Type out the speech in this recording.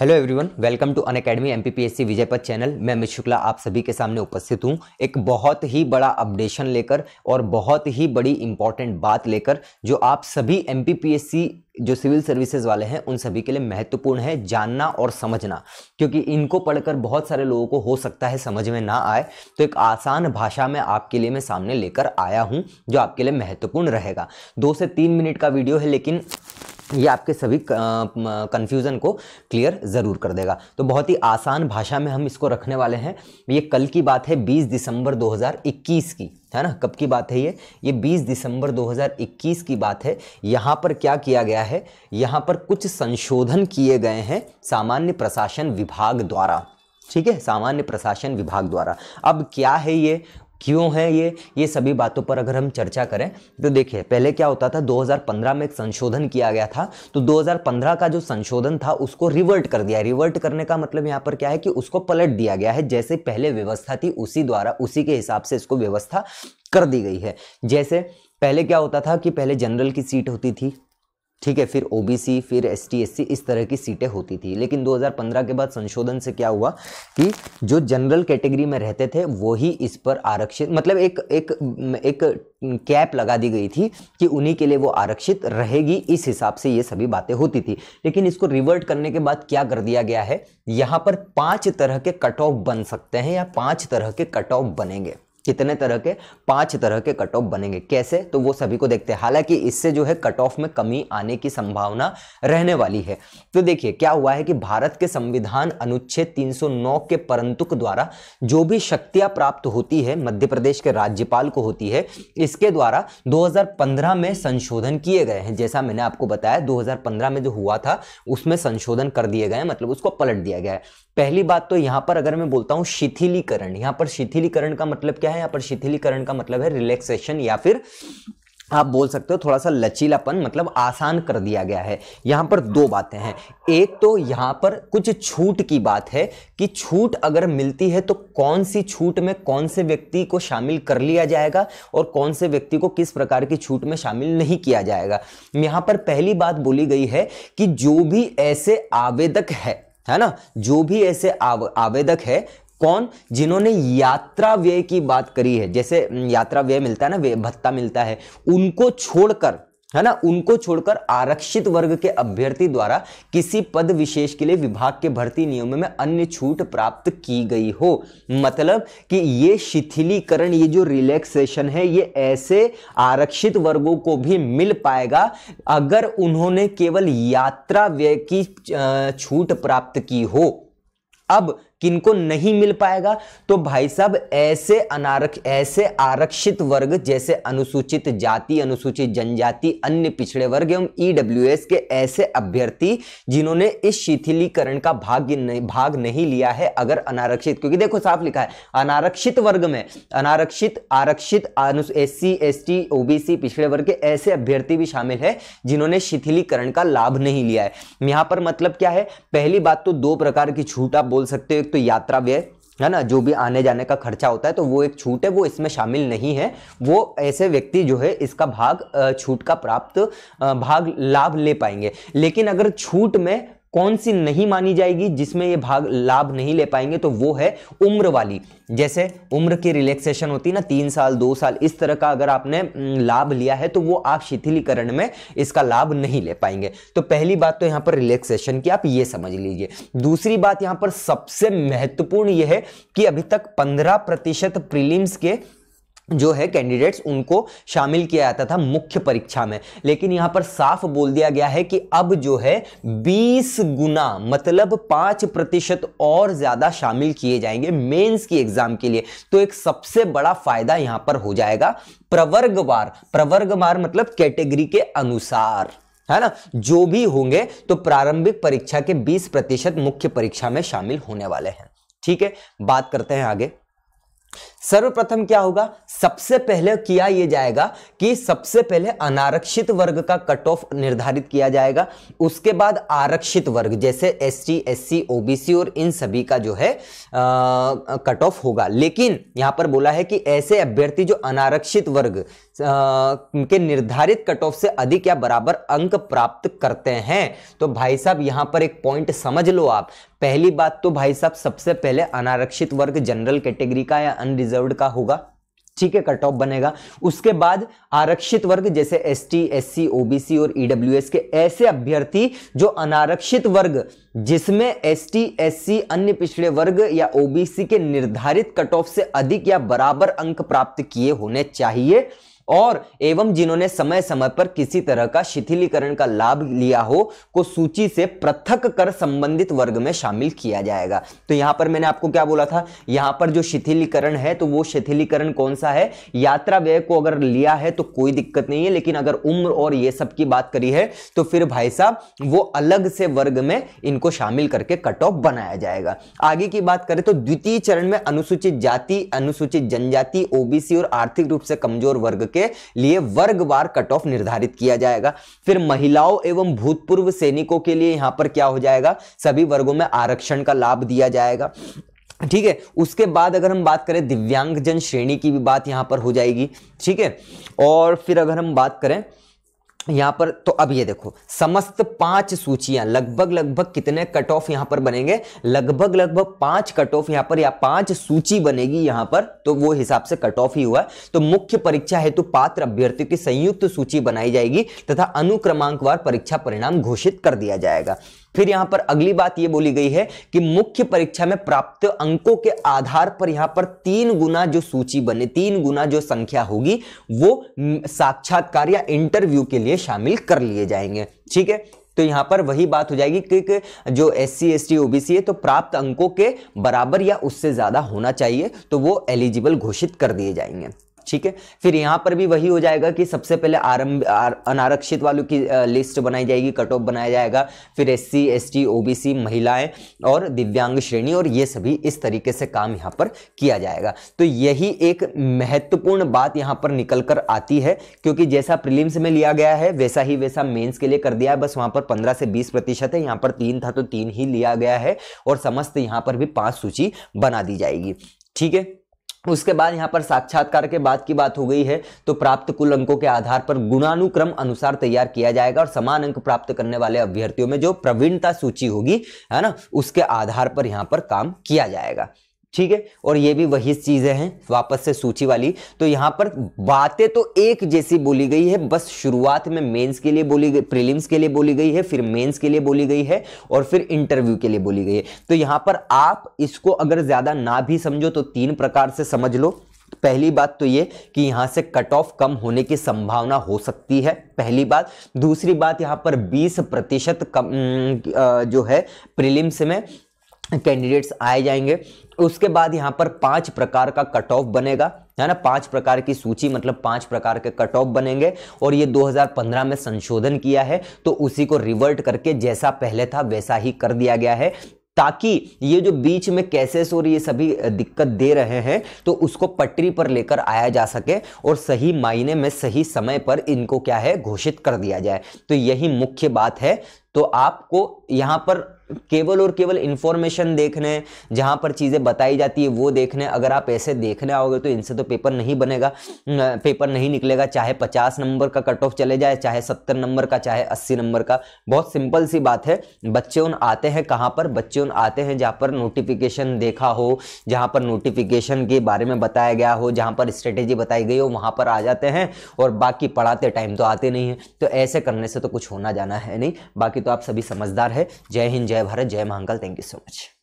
hello everyone welcome to Unacademy M P channel मैं अमित शुक्ला आप सभी के सामने उपस्थित हूं एक बहुत ही बड़ा अपडेशन लेकर और बहुत ही बड़ी इंपॉर्टेंट बात लेकर जो आप सभी एम जो सिविल सर्विसेज वाले हैं उन सभी के लिए महत्वपूर्ण है जानना और समझना क्योंकि इनको पढ़कर बहुत सारे लोगों को हो सकता है समझ में ना आए तो एक आसान भाषा में आपके लिए मैं सामने लेकर आया हूँ जो आपके लिए महत्वपूर्ण रहेगा दो से तीन मिनट का वीडियो है लेकिन ये आपके सभी कन्फ्यूज़न को क्लियर ज़रूर कर देगा तो बहुत ही आसान भाषा में हम इसको रखने वाले हैं ये कल की बात है 20 दिसंबर 2021 की है ना कब की बात है ये ये 20 दिसंबर 2021 की बात है यहाँ पर क्या किया गया है यहाँ पर कुछ संशोधन किए गए हैं सामान्य प्रशासन विभाग द्वारा ठीक है सामान्य प्रशासन विभाग द्वारा अब क्या है ये क्यों है ये ये सभी बातों पर अगर हम चर्चा करें तो देखिए पहले क्या होता था 2015 में एक संशोधन किया गया था तो 2015 का जो संशोधन था उसको रिवर्ट कर दिया रिवर्ट करने का मतलब यहाँ पर क्या है कि उसको पलट दिया गया है जैसे पहले व्यवस्था थी उसी द्वारा उसी के हिसाब से इसको व्यवस्था कर दी गई है जैसे पहले क्या होता था कि पहले जनरल की सीट होती थी ठीक है फिर ओबीसी फिर एस एससी इस तरह की सीटें होती थी लेकिन 2015 के बाद संशोधन से क्या हुआ कि जो जनरल कैटेगरी में रहते थे वो ही इस पर आरक्षित मतलब एक एक एक कैप लगा दी गई थी कि उन्हीं के लिए वो आरक्षित रहेगी इस हिसाब से ये सभी बातें होती थी लेकिन इसको रिवर्ट करने के बाद क्या कर दिया गया है यहाँ पर पांच तरह के कट ऑफ बन सकते हैं या पांच तरह के कट ऑफ बनेंगे कितने तरह के पांच तरह के कट ऑफ बनेंगे कैसे तो वो सभी को देखते हैं हालांकि इससे जो है कट ऑफ में कमी आने की संभावना रहने वाली है तो देखिए क्या हुआ है कि भारत के संविधान अनुच्छेद 309 के परंतुक द्वारा जो भी शक्तियां प्राप्त होती है मध्य प्रदेश के राज्यपाल को होती है इसके द्वारा 2015 में संशोधन किए गए हैं जैसा मैंने आपको बताया दो में जो हुआ था उसमें संशोधन कर दिए गए मतलब उसको पलट दिया गया है पहली बात तो यहां पर अगर मैं बोलता हूं शिथिलीकरण यहां पर शिथिलीकरण का मतलब क्या है यहाँ पर शिथिलीकरण का मतलब है रिलैक्सेशन या फिर आप बोल सकते हो थोड़ा सा लचीलापन मतलब आसान कर दिया गया है यहाँ पर दो बातें हैं एक तो यहाँ पर कुछ छूट की बात है कि छूट अगर मिलती है तो कौन सी छूट में कौन से व्यक्ति को शामिल कर लिया जाएगा और कौन से व्यक्ति को किस प्रकार की छूट में शामिल नहीं किया जाएगा यहाँ पर पहली बात बोली गई है कि जो भी ऐसे आवेदक है है ना जो भी ऐसे आव, आवेदक है कौन जिन्होंने यात्रा व्यय की बात करी है जैसे यात्रा व्यय मिलता है ना भत्ता मिलता है उनको छोड़कर है ना उनको छोड़कर आरक्षित वर्ग के अभ्यर्थी द्वारा किसी पद विशेष के लिए विभाग के भर्ती नियमों में अन्य छूट प्राप्त की गई हो मतलब कि ये शिथिलीकरण ये जो रिलैक्सेशन है ये ऐसे आरक्षित वर्गों को भी मिल पाएगा अगर उन्होंने केवल यात्रा व्यय की छूट प्राप्त की हो अब किनको नहीं मिल पाएगा तो भाई साहब ऐसे अनारक्ष ऐसे आरक्षित वर्ग जैसे अनुसूचित जाति अनुसूचित जनजाति अन्य पिछड़े वर्ग एवं ईडब्ल्यू e के ऐसे अभ्यर्थी जिन्होंने इस शिथिलीकरण का भाग नहीं, भाग नहीं लिया है अगर अनारक्षित क्योंकि देखो साफ लिखा है अनारक्षित वर्ग में अनारक्षित आरक्षित एस सी एस ओबीसी पिछड़े वर्ग के ऐसे अभ्यर्थी भी शामिल है जिन्होंने शिथिलीकरण का लाभ नहीं लिया है यहां पर मतलब क्या है पहली बात तो दो प्रकार की छूट आप बोल सकते हो तो तो यात्रा व्यय है ना जो भी आने जाने का खर्चा होता है तो वो एक छूट है वो इसमें शामिल नहीं है वो ऐसे व्यक्ति जो है इसका भाग छूट का प्राप्त भाग लाभ ले पाएंगे लेकिन अगर छूट में कौन सी नहीं मानी जाएगी जिसमें ये भाग लाभ नहीं ले पाएंगे तो वो है उम्र वाली जैसे उम्र की रिलैक्सेशन होती है ना तीन साल दो साल इस तरह का अगर आपने लाभ लिया है तो वो आप शिथिलीकरण में इसका लाभ नहीं ले पाएंगे तो पहली बात तो यहां पर रिलैक्सेशन की आप ये समझ लीजिए दूसरी बात यहां पर सबसे महत्वपूर्ण यह है कि अभी तक पंद्रह प्रतिशत प्रिलिम्स के जो है कैंडिडेट्स उनको शामिल किया जाता था मुख्य परीक्षा में लेकिन यहां पर साफ बोल दिया गया है कि अब जो है 20 गुना मतलब 5 प्रतिशत और ज़्यादा शामिल किए जाएंगे मेंस की एग्ज़ाम के लिए तो एक सबसे बड़ा फायदा यहाँ पर हो जाएगा प्रवर्गवार प्रवर्गवार मतलब कैटेगरी के अनुसार है ना जो भी होंगे तो प्रारंभिक परीक्षा के बीस प्रतिशत मुख्य परीक्षा में शामिल होने वाले हैं ठीक है बात करते हैं आगे सर्वप्रथम क्या होगा सबसे पहले किया यह जाएगा कि सबसे पहले अनारक्षित वर्ग का कट ऑफ निर्धारित किया जाएगा उसके बाद आरक्षित वर्ग जैसे S T S C OBC और इन सभी का जो है कट ऑफ होगा लेकिन यहां पर बोला है कि ऐसे अभ्यर्थी जो अनारक्षित वर्ग आ, के निर्धारित कट ऑफ से अधिक या बराबर अंक प्राप्त करते हैं तो भाई साहब यहां पर एक पॉइंट समझ लो आप पहली बात तो भाई साहब सबसे पहले अनारक्षित वर्ग जनरल कैटेगरी का या अनरिजर्व का होगा ठीक है कट ऑफ बनेगा उसके बाद आरक्षित वर्ग जैसे S T S C OBC और ईडब्ल्यूएस e के ऐसे अभ्यर्थी जो अनारक्षित वर्ग जिसमें एस टी एस सी अन्य पिछड़े वर्ग या ओबीसी के निर्धारित कट ऑफ से अधिक या बराबर अंक प्राप्त किए होने चाहिए और एवं जिन्होंने समय समय पर किसी तरह का शिथिलीकरण का लाभ लिया हो को सूची से पृथक कर संबंधित वर्ग में शामिल किया जाएगा तो यहां पर मैंने आपको क्या बोला था यहां पर जो शिथिलीकरण है तो वो शिथिलीकरण कौन सा है यात्रा व्यय को अगर लिया है तो कोई दिक्कत नहीं है लेकिन अगर उम्र और ये सब की बात करी है तो फिर भाई साहब वो अलग से वर्ग में इनको शामिल करके कट ऑफ बनाया जाएगा आगे की बात करें तो द्वितीय चरण में अनुसूचित जाति अनुसूचित जनजाति ओबीसी और आर्थिक रूप से कमजोर वर्ग के लिए वर्ग बार कट ऑफ निर्धारित किया जाएगा फिर महिलाओं एवं भूतपूर्व सैनिकों के लिए यहां पर क्या हो जाएगा सभी वर्गों में आरक्षण का लाभ दिया जाएगा ठीक है उसके बाद अगर हम बात करें दिव्यांगजन श्रेणी की भी बात यहां पर हो जाएगी ठीक है और फिर अगर हम बात करें यहां पर तो अब ये देखो समस्त पांच सूचियां लगभग लगभग कितने कट ऑफ यहाँ पर बनेंगे लगभग लगभग पांच कट ऑफ यहाँ पर या पांच सूची बनेगी यहाँ पर तो वो हिसाब से कट ऑफ ही हुआ तो मुख्य परीक्षा हेतु पात्र अभ्यर्थियों की संयुक्त सूची बनाई जाएगी तथा अनुक्रमांकवार परीक्षा परिणाम घोषित कर दिया जाएगा फिर यहां पर अगली बात यह बोली गई है कि मुख्य परीक्षा में प्राप्त अंकों के आधार पर यहां पर तीन गुना जो सूची बने तीन गुना जो संख्या होगी वो साक्षात्कार या इंटरव्यू के लिए शामिल कर लिए जाएंगे ठीक है तो यहां पर वही बात हो जाएगी कि जो S C S T OBC है तो प्राप्त अंकों के बराबर या उससे ज्यादा होना चाहिए तो वो एलिजिबल घोषित कर दिए जाएंगे ठीक है फिर यहाँ पर भी वही हो जाएगा कि सबसे पहले आरंभ अनारक्षित वालों की लिस्ट बनाई जाएगी कट ऑफ बनाया जाएगा फिर S C S T O B C महिलाएं और दिव्यांग श्रेणी और ये सभी इस तरीके से काम यहाँ पर किया जाएगा तो यही एक महत्वपूर्ण बात यहाँ पर निकल कर आती है क्योंकि जैसा प्रिलिम्स में लिया गया है वैसा ही वैसा मेन्स के लिए कर दिया है बस वहां पर पंद्रह से बीस प्रतिशत है यहाँ पर तीन था तो तीन ही लिया गया है और समस्त यहाँ पर भी पांच सूची बना दी जाएगी ठीक है उसके बाद यहाँ पर साक्षात्कार के बाद की बात हो गई है तो प्राप्त कुल अंकों के आधार पर गुणानुक्रम अनुसार तैयार किया जाएगा और समान अंक प्राप्त करने वाले अभ्यर्थियों में जो प्रवीणता सूची होगी है ना उसके आधार पर यहाँ पर काम किया जाएगा ठीक है और ये भी वही चीज़ें हैं वापस से सूची वाली तो यहाँ पर बातें तो एक जैसी बोली गई है बस शुरुआत में मेंस के लिए बोली गई प्रीलिम्स के लिए बोली गई है फिर मेंस के लिए बोली गई है और फिर इंटरव्यू के लिए बोली गई है तो यहाँ पर आप इसको अगर ज़्यादा ना भी समझो तो तीन प्रकार से समझ लो पहली बात तो ये कि यहाँ से कट ऑफ कम होने की संभावना हो सकती है पहली बात दूसरी बात यहाँ पर 20 प्रतिशत कम जो है प्रीलिम्स में कैंडिडेट्स आए जाएंगे उसके बाद यहाँ पर पांच प्रकार का कट ऑफ बनेगा है ना पांच प्रकार की सूची मतलब पांच प्रकार के कट ऑफ बनेंगे और ये 2015 में संशोधन किया है तो उसी को रिवर्ट करके जैसा पहले था वैसा ही कर दिया गया है ताकि ये जो बीच में कैसेस और ये सभी दिक्कत दे रहे हैं तो उसको पटरी पर लेकर आया जा सके और सही मायने में सही समय पर इनको क्या है घोषित कर दिया जाए तो यही मुख्य बात है तो आपको यहाँ पर केवल और केवल इन्फॉर्मेशन देखने जहाँ पर चीज़ें बताई जाती है वो देखने अगर आप ऐसे देखने आओगे तो इनसे तो पेपर नहीं बनेगा पेपर नहीं निकलेगा चाहे पचास नंबर का कट ऑफ चले जाए चाहे सत्तर नंबर का चाहे अस्सी नंबर का बहुत सिंपल सी बात है बच्चे उन आते हैं कहाँ पर बच्चे उन आते हैं जहाँ पर नोटिफिकेशन देखा हो जहाँ पर नोटिफिकेशन के बारे में बताया गया हो जहाँ पर स्ट्रेटेजी बताई गई हो वहाँ पर आ जाते हैं और बाकी पढ़ाते टाइम तो आते नहीं हैं तो ऐसे करने से तो कुछ होना जाना है नहीं बाकी तो आप सभी समझदार है जय हिंद जय जय भारत जय Mahakal thank you so much